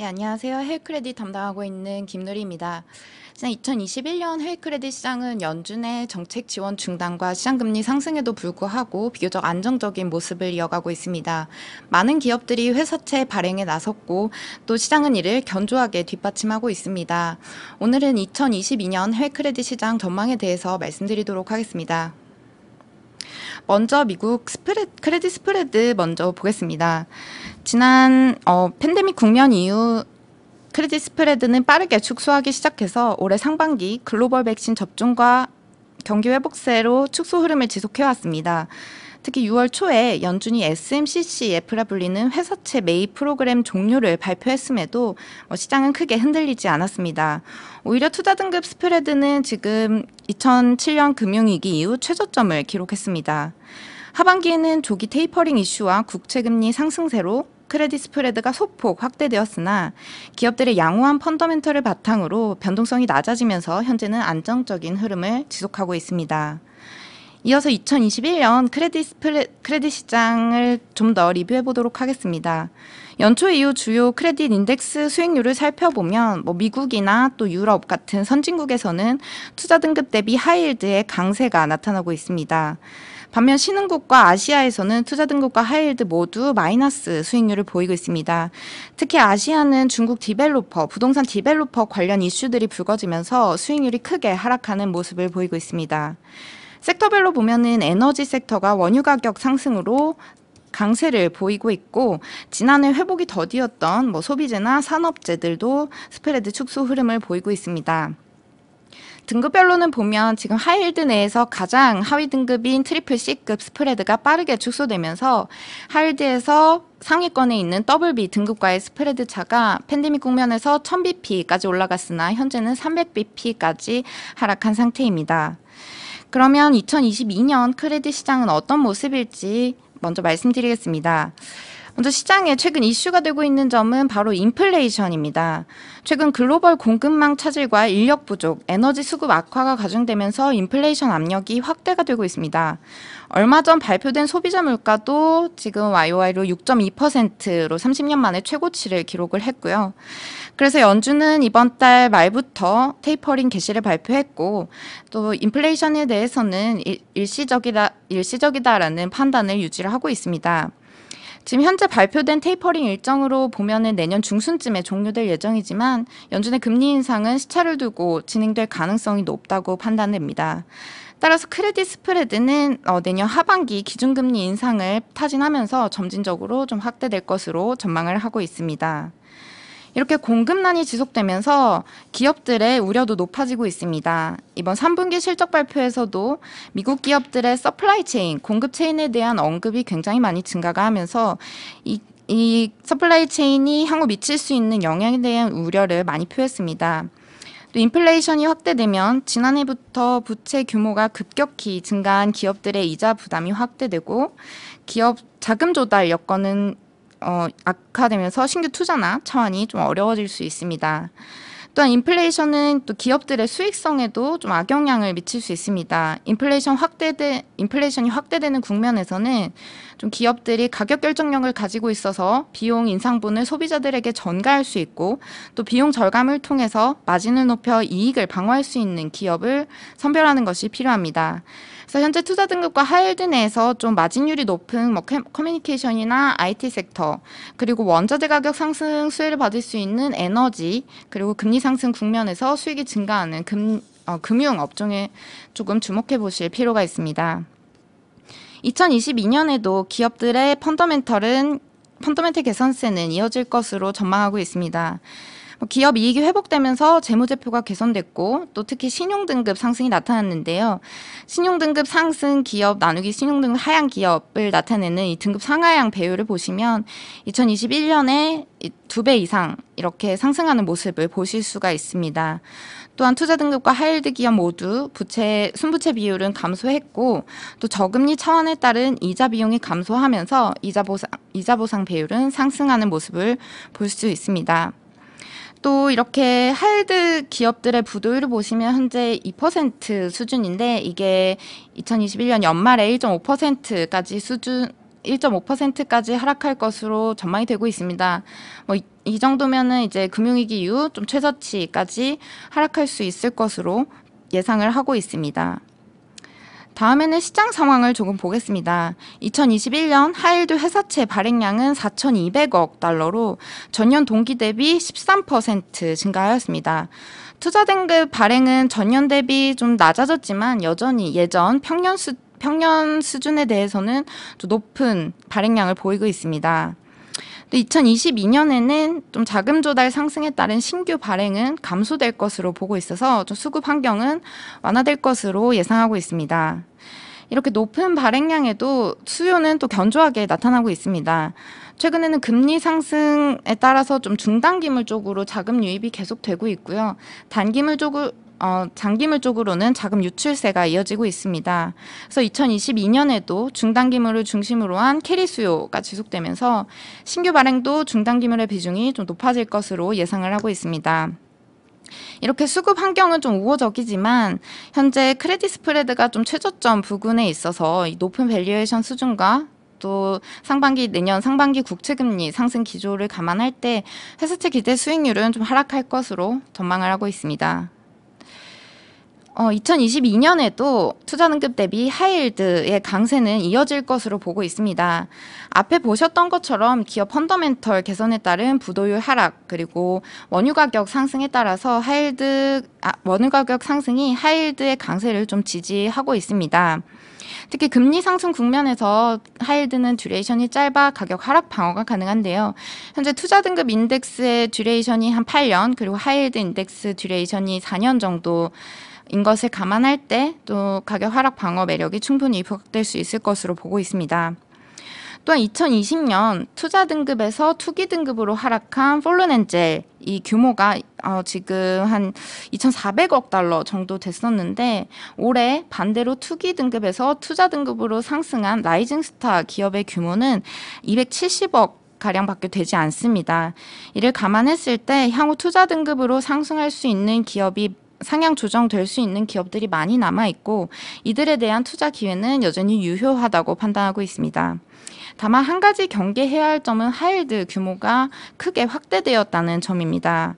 예, 안녕하세요. 헬크레딧 담당하고 있는 김누리입니다. 지난 2021년 헬크레딧 시장은 연준의 정책 지원 중단과 시장금리 상승에도 불구하고 비교적 안정적인 모습을 이어가고 있습니다. 많은 기업들이 회사채 발행에 나섰고 또 시장은 이를 견조하게 뒷받침하고 있습니다. 오늘은 2022년 헬크레딧 시장 전망에 대해서 말씀드리도록 하겠습니다. 먼저 미국 스프레드, 크레딧 스프레드 먼저 보겠습니다. 지난 어, 팬데믹 국면 이후 크레딧 스프레드는 빠르게 축소하기 시작해서 올해 상반기 글로벌 백신 접종과 경기 회복세로 축소 흐름을 지속해왔습니다. 특히 6월 초에 연준이 SMCC 예프라 불리는 회사채 매입 프로그램 종료를 발표했음에도 뭐 시장은 크게 흔들리지 않았습니다. 오히려 투자 등급 스프레드는 지금 2007년 금융위기 이후 최저점을 기록했습니다. 하반기에는 조기 테이퍼링 이슈와 국채금리 상승세로 크레딧 스프레드가 소폭 확대되었으나 기업들의 양호한 펀더멘털을 바탕으로 변동성이 낮아지면서 현재는 안정적인 흐름을 지속하고 있습니다. 이어서 2021년 크레딧, 스프레, 크레딧 시장을 좀 더 리뷰해 보도록 하겠습니다. 연초 이후 주요 크레딧 인덱스 수익률을 살펴보면 뭐 미국이나 또 유럽 같은 선진국에서는 투자 등급 대비 하이힐드의 강세가 나타나고 있습니다. 반면 신흥국과 아시아에서는 투자 등급과 하이드 모두 마이너스 수익률을 보이고 있습니다. 특히 아시아는 중국 디벨로퍼, 부동산 디벨로퍼 관련 이슈들이 불거지면서 수익률이 크게 하락하는 모습을 보이고 있습니다. 섹터별로 보면은 에너지 섹터가 원유 가격 상승으로 강세를 보이고 있고 지난해 회복이 더디었던 뭐 소비재나 산업재들도 스프레드 축소 흐름을 보이고 있습니다. 등급별로는 보면 지금 하이힐드 내에서 가장 하위 등급인 트리플 C급 스프레드가 빠르게 축소되면서 하이힐드에서 상위권에 있는 더블 B 등급과의 스프레드 차가 팬데믹 국면에서 1000BP까지 올라갔으나 현재는 300BP까지 하락한 상태입니다. 그러면 2022년 크레딧 시장은 어떤 모습일지 먼저 말씀드리겠습니다. 먼저 시장에 최근 이슈가 되고 있는 점은 바로 인플레이션입니다. 최근 글로벌 공급망 차질과 인력 부족, 에너지 수급 악화가 가중되면서 인플레이션 압력이 확대가 되고 있습니다. 얼마 전 발표된 소비자 물가도 지금 YOY로 6.2%로 30년 만에 최고치를 기록을 했고요. 그래서 연준은 이번 달 말부터 테이퍼링 개시를 발표했고 또 인플레이션에 대해서는 일, 시적이다 일시적이다라는 판단을 유지를 하고 있습니다. 지금 현재 발표된 테이퍼링 일정으로 보면은 내년 중순쯤에 종료될 예정이지만 연준의 금리 인상은 시차를 두고 진행될 가능성이 높다고 판단됩니다. 따라서 크레딧 스프레드는 어, 내년 하반기 기준금리 인상을 타진하면서 점진적으로 좀 확대될 것으로 전망을 하고 있습니다. 이렇게 공급난이 지속되면서 기업들의 우려도 높아지고 있습니다. 이번 3분기 실적 발표에서도 미국 기업들의 서플라이 체인, 공급 체인에 대한 언급이 굉장히 많이 증가가 하면서 이, 이 서플라이 체인이 향후 미칠 수 있는 영향에 대한 우려를 많이 표했습니다. 또 인플레이션이 확대되면 지난해부터 부채 규모가 급격히 증가한 기업들의 이자 부담이 확대되고 기업 자금 조달 여건은 어, 악화되면서 신규 투자나 차원이좀 어려워질 수 있습니다. 또한 인플레이션은 또 기업들의 수익성에도 좀 악영향을 미칠 수 있습니다. 인플레이션 확대되 인플레이션이 확대되는 국면에서는 좀 기업들이 가격 결정력을 가지고 있어서 비용 인상분을 소비자들에게 전가할 수 있고 또 비용 절감을 통해서 마진을 높여 이익을 방어할 수 있는 기업을 선별하는 것이 필요합니다. 그래서 현재 투자 등급과 하일드 내에서 좀 마진율이 높은 뭐 커뮤니케이션이나 IT 섹터 그리고 원자재 가격 상승 수혜를 받을 수 있는 에너지 그리고 금리 상승 국면에서 수익이 증가하는 금, 어, 금융 업종에 조금 주목해 보실 필요가 있습니다. 2022년에도 기업들의 펀더멘털은 펀더멘털 개선세는 이어질 것으로 전망하고 있습니다. 뭐 기업 이익이 회복되면서 재무제표가 개선됐고 또 특히 신용등급 상승이 나타났는데요. 신용등급 상승 기업 나누기 신용등급 하향 기업을 나타내는 이 등급 상하향 배율을 보시면 2021년에 두배 이상 이렇게 상승하는 모습을 보실 수가 있습니다. 또한 투자 등급과 하일드 기업 모두 부채 순부채 비율은 감소했고 또 저금리 차원에 따른 이자 비용이 감소하면서 이자 보상 이자 보상 배율은 상승하는 모습을 볼 수 있습니다. 또 이렇게 할드 기업들의 부도율을 보시면 현재 2% 수준인데 이게 2021년 연말에 1.5%까지 수준 1.5%까지 하락할 것으로 전망이 되고 있습니다. 뭐 이, 이 정도면은 이제 금융위기 이후 좀 최저치까지 하락할 수 있을 것으로 예상을 하고 있습니다. 다음에는 시장 상황을 조금 보겠습니다. 2021년 하일드 회사채 발행량은 4,200억 달러로 전년 동기 대비 13% 증가하였습니다. 투자 등급 발행은 전년 대비 좀 낮아졌지만 여전히 예전 평년 수 평년 수준에 대해서는 높은 발행량을 보이고 있습니다. 근데 2022년에는 좀 자금 조달 상승에 따른 신규 발행은 감소될 것으로 보고 있어서 좀 수급 환경은 완화될 것으로 예상하고 있습니다. 이렇게 높은 발행량에도 수요는 또 견조하게 나타나고 있습니다. 최근에는 금리 상승에 따라서 좀 중단기물 쪽으로 자금 유입이 계속되고 있고요. 단기물 쪽으로 어, 장기물 쪽으로는 자금 유출세가 이어지고 있습니다. 그래서 2022년에도 중단기물을 중심으로 한 캐리 수요가 지속되면서 신규 발행도 중단기물의 비중이 좀 높아질 것으로 예상을 하고 있습니다. 이렇게 수급 환경은 좀 우호적이지만 현재 크레딧 스프레드가 좀 최저점 부근에 있어서 높은 밸류에이션 수준과 또 상반기 내년 상반기 국채 금리 상승 기조를 감안할 때 회사채 기대 수익률은 좀 하락할 것으로 전망을 하고 있습니다. 어, 2022년에도 투자등급 대비 하이힐드의 강세는 이어질 것으로 보고 있습니다. 앞에 보셨던 것처럼 기업 펀더멘털 개선에 따른 부도율 하락 그리고 원유 가격 상승에 따라서 하이힐드 아, 원유 가격 상승이 하이힐드의 강세를 좀 지지하고 있습니다. 특히 금리 상승 국면에서 하이힐드는 듀레이션이 짧아 가격 하락 방어가 가능한데요. 현재 투자 등급 인덱스의 듀레이션이 한 8년 그리고 하이힐드 인덱스 듀레이션이 4년 정도 인 것을 감안할 때 또 가격 하락 방어 매력이 충분히 부각될 수 있을 것으로 보고 있습니다. 또한 2020년 투자 등급에서 투기 등급으로 하락한 폴른엔젤 이 규모가 어, 지금 한 2,400억 달러 정도 됐었는데 올해 반대로 투기 등급에서 투자 등급으로 상승한 라이징스타 기업의 규모는 270억 가량밖에 되지 않습니다. 이를 감안했을 때 향후 투자 등급으로 상승할 수 있는 기업이 상향 조정될 수 있는 기업들이 많이 남아 있고 이들에 대한 투자 기회는 여전히 유효하다고 판단하고 있습니다. 다만 한 가지 경계해야 할 점은 하일드 규모가 크게 확대되었다는 점입니다.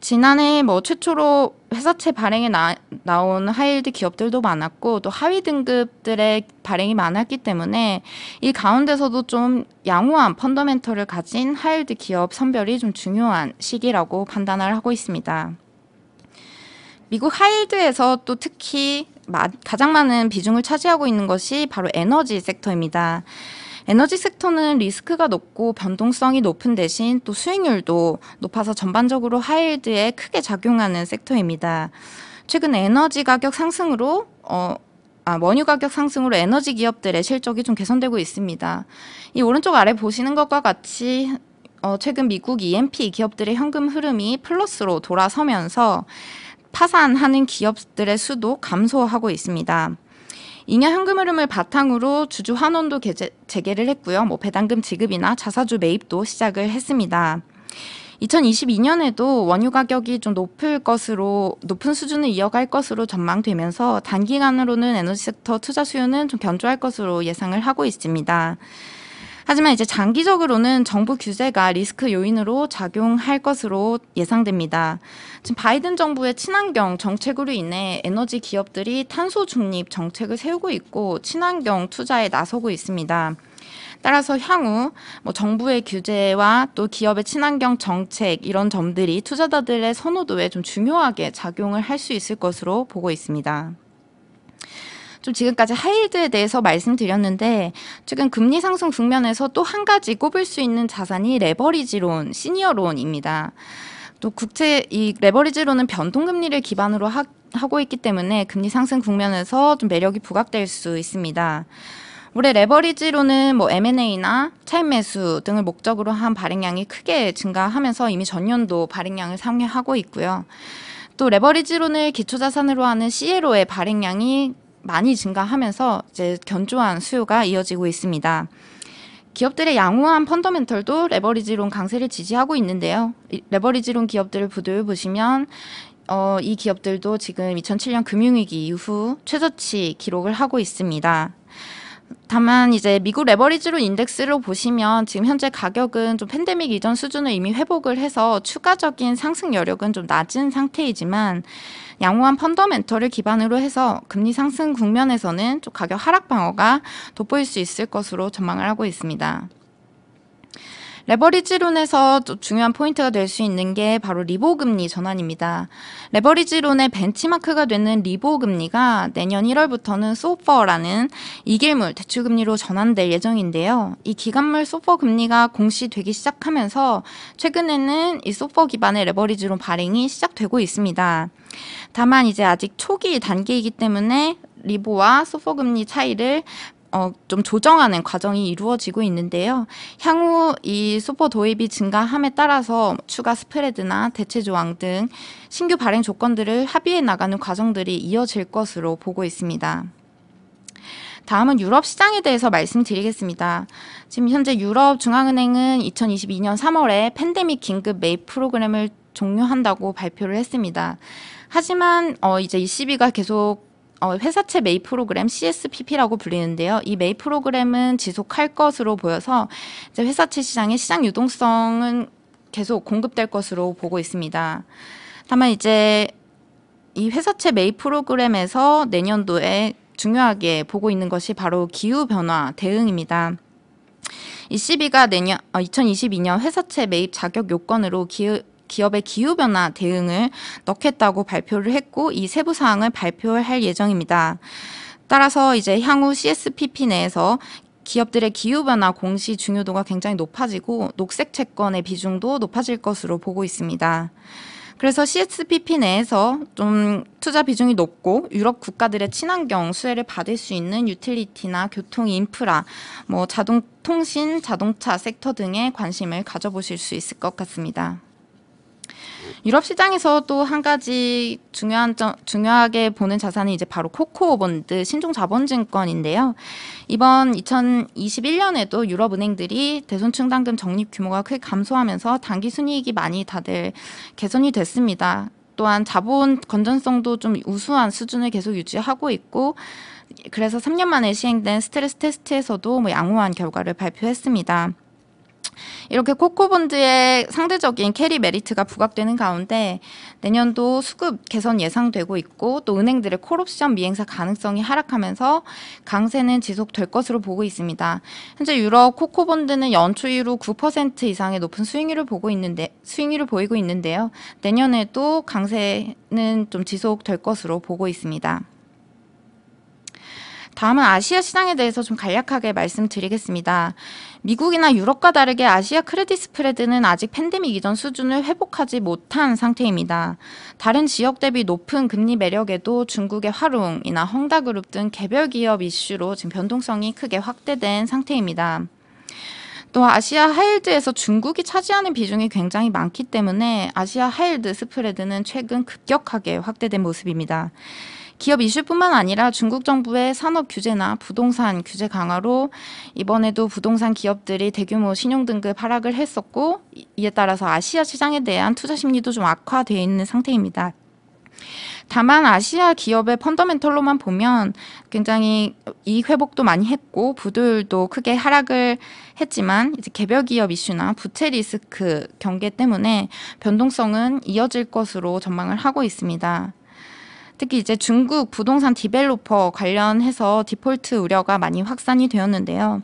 지난해 뭐 최초로 회사채 발행에 나, 나온 하이힐드 기업들도 많았고 또 하위 등급들의 발행이 많았기 때문에 이 가운데서도 좀 양호한 펀더멘털을 가진 하이힐드 기업 선별이 좀 중요한 시기라고 판단을 하고 있습니다. 미국 하일드에서 또 특히 가장 많은 비중을 차지하고 있는 것이 바로 에너지 섹터입니다. 에너지 섹터는 리스크가 높고 변동성이 높은 대신 또 수익률도 높아서 전반적으로 하일드에 크게 작용하는 섹터입니다. 최근 에너지 가격 상승으로 어, 아, 원유 가격 상승으로 에너지 기업들의 실적이 좀 개선되고 있습니다. 이 오른쪽 아래 보시는 것과 같이 어, 최근 미국 e p 기업들의 현금 흐름이 플러스로 돌아서면서 파산하는 기업들의 수도 감소하고 있습니다. 2년 현금 흐름을 바탕으로 주주 환원도 개제, 재개를 했고요. 뭐 배당금 지급이나 자사주 매입도 시작을 했습니다. 2022년에도 원유 가격이 좀 높을 것으로 높은 수준을 이어갈 것으로 전망되면서 단기간으로는 에너지 섹터 투자 수요는 좀 견조할 것으로 예상을 하고 있습니다. 하지만 이제 장기적으로는 정부 규제가 리스크 요인으로 작용할 것으로 예상됩니다. 지금 바이든 정부의 친환경 정책으로 인해 에너지 기업들이 탄소 중립 정책을 세우고 있고 친환경 투자에 나서고 있습니다. 따라서 향후 뭐 정부의 규제와 또 기업의 친환경 정책 이런 점들이 투자자들의 선호도에 좀 중요하게 작용을 할 수 있을 것으로 보고 있습니다. 좀 지금까지 하이드에 대해서 말씀드렸는데 최근 금리 상승 국면에서 또 한 가지 꼽을 수 있는 자산이 레버리지론, 시니어론입니다. 또 국채 이레버리지론은 변동금리를 기반으로 하, 하고 있기 때문에 금리 상승 국면에서 좀 매력이 부각될 수 있습니다. 올해 레버리지로는 뭐 M&A나 차입 매수 등을 목적으로 한 발행량이 크게 증가하면서 이미 전년도 발행량을 상회하고 있고요. 또 레버리지론을 기초자산으로 하는 CLO의 발행량이 많이 증가하면서 이제 견조한 수요가 이어지고 있습니다. 기업들의 양호한 펀더멘털도 레버리지론 강세를 지지하고 있는데요. 레버리지론 기업들을 부들 보시면 어, 이 기업들도 지금 2007년 금융위기 이후 최저치 기록을 하고 있습니다. 다만 이제 미국 레버리지로 인덱스로 보시면 지금 현재 가격은 좀 팬데믹 이전 수준을 이미 회복을 해서 추가적인 상승 여력은 좀 낮은 상태이지만 양호한 펀더멘털를 기반으로 해서 금리 상승 국면에서는 좀 가격 하락 방어가 돋보일 수 있을 것으로 전망을 하고 있습니다. 레버리지론에서 중요한 포인트가 될 수 있는 게 바로 리보 금리 전환입니다. 레버리지론의 벤치마크가 되는 리보 금리가 내년 1월부터는 소퍼라는 이길물 대출 금리로 전환될 예정인데요. 이 기간물 소퍼 금리가 공시되기 시작하면서 최근에는 이 소퍼 기반의 레버리지론 발행이 시작되고 있습니다. 다만 이제 아직 초기 단계이기 때문에 리보와 소포 금리 차이를 어, 좀 조정하는 과정이 이루어지고 있는데요. 향후 이 소포 도입이 증가함에 따라서 추가 스프레드나 대체 조항 등 신규 발행 조건들을 합의해 나가는 과정들이 이어질 것으로 보고 있습니다. 다음은 유럽 시장에 대해서 말씀드리겠습니다. 지금 현재 유럽 중앙은행은 2022년 3월에 팬데믹 긴급 매입 프로그램을 종료한다고 발표를 했습니다. 하지만 어, 이제 이 시비가 계속 어, 회사채 매입 프로그램 CSPP라고 불리는데요. 이 매입 프로그램은 지속할 것으로 보여서 이제 회사채 시장의 시장 유동성은 계속 공급될 것으로 보고 있습니다. 다만 이제 이 회사채 매입 프로그램에서 내년도에 중요하게 보고 있는 것이 바로 기후 변화 대응입니다. ECB가 내년 2022년 어, 회사채 매입 자격 요건으로 기후 기업의 기후변화 대응을 넣겠다고 발표를 했고 이 세부 사항을 발표할 예정입니다. 따라서 이제 향후 CSPP 내에서 기업들의 기후변화 공시 중요도가 굉장히 높아지고 녹색 채권의 비중도 높아질 것으로 보고 있습니다. 그래서 CSPP 내에서 좀 투자 비중이 높고 유럽 국가들의 친환경 수혜를 받을 수 있는 유틸리티나 교통 인프라, 뭐 자동 통신, 자동차 섹터 등에 관심을 가져보실 수 있을 것 같습니다. 유럽 시장에서 또 한 가지 중요한 점, 중요하게 보는 자산이 이제 바로 코코어 본드 신종 자본증권인데요. 이번 2021년에도 유럽 은행들이 대손 충당금 적립 규모가 크게 감소하면서 단기 순이익이 많이 다들 개선이 됐습니다. 또한 자본 건전성도 좀 우수한 수준을 계속 유지하고 있고 그래서 3년 만에 시행된 스트레스 테스트에서도 뭐 양호한 결과를 발표했습니다. 이렇게 코코본드의 상대적인 캐리 메리트가 부각되는 가운데 내년도 수급 개선 예상되고 있고 또 은행들의 콜옵션 미행사 가능성이 하락하면서 강세는 지속될 것으로 보고 있습니다. 현재 유럽 코코본드는 연초 이후 9% 이상의 높은 수익률을 보고 있는데 수익률을 보이고 있는데요. 내년에도 강세는 좀 지속될 것으로 보고 있습니다. 다음은 아시아 시장에 대해서 좀 간략하게 말씀드리겠습니다. 미국이나 유럽과 다르게 아시아 크레딧 스프레드는 아직 팬데믹 이전 수준을 회복하지 못한 상태입니다. 다른 지역 대비 높은 금리 매력에도 중국의 화룽이나 헝다그룹 등 개별 기업 이슈로 지금 변동성이 크게 확대된 상태입니다. 또 아시아 하일드에서 중국이 차지하는 비중이 굉장히 많기 때문에 아시아 하일드 스프레드는 최근 급격하게 확대된 모습입니다. 기업 이슈뿐만 아니라 중국 정부의 산업 규제나 부동산 규제 강화로 이번에도 부동산 기업들이 대규모 신용 등급 하락을 했었고 이에 따라서 아시아 시장에 대한 투자 심리도 좀 악화되어 있는 상태입니다. 다만 아시아 기업의 펀더멘털로만 보면 굉장히 이 회복도 많이 했고 부도율도 크게 하락을 했지만 이제 개별 기업 이슈나 부채 리스크 경계 때문에 변동성은 이어질 것으로 전망을 하고 있습니다. 특히 이제 중국 부동산 디벨로퍼 관련해서 디폴트 우려가 많이 확산이 되었는데요.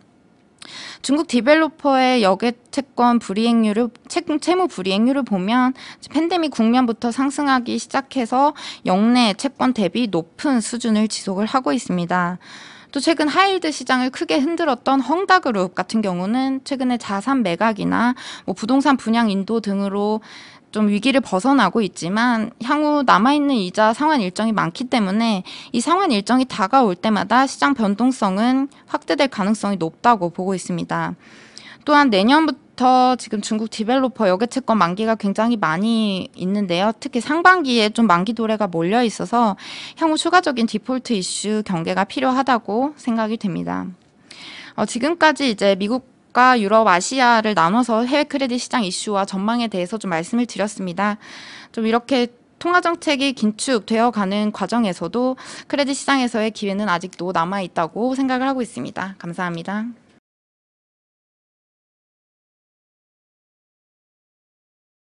중국 디벨로퍼의 역외 채권 불이행률을 채, 무 불이행률을 보면 팬데믹 국면부터 상승하기 시작해서 역내 채권 대비 높은 수준을 지속을 하고 있습니다. 또 최근 하이드 시장을 크게 흔들었던 헝다그룹 같은 경우는 최근에 자산 매각이나 뭐 부동산 분양 인도 등으로 좀 위기를 벗어나고 있지만 향후 남아있는 이자 상환 일정이 많기 때문에 이 상환 일정이 다가올 때마다 시장 변동성은 확대될 가능성이 높다고 보고 있습니다. 또한 내년부터 지금 중국 디벨로퍼 여객 채권 만기가 굉장히 많이 있는데요. 특히 상반기에 좀 만기 도래가 몰려 있어서 향후 추가적인 디폴트 이슈 경계가 필요하다고 생각이 됩니다. 어, 지금까지 이제 미국 미국과 유럽, 아시아를 나눠서 해외 크레딧 시장 이슈와 전망에 대해서 좀 말씀을 드렸습니다. 좀 이렇게 통화 정책이 긴축되어 가는 과정에서도 크레딧 시장에서의 기회는 아직도 남아 있다고 생각을 하고 있습니다. 감사합니다.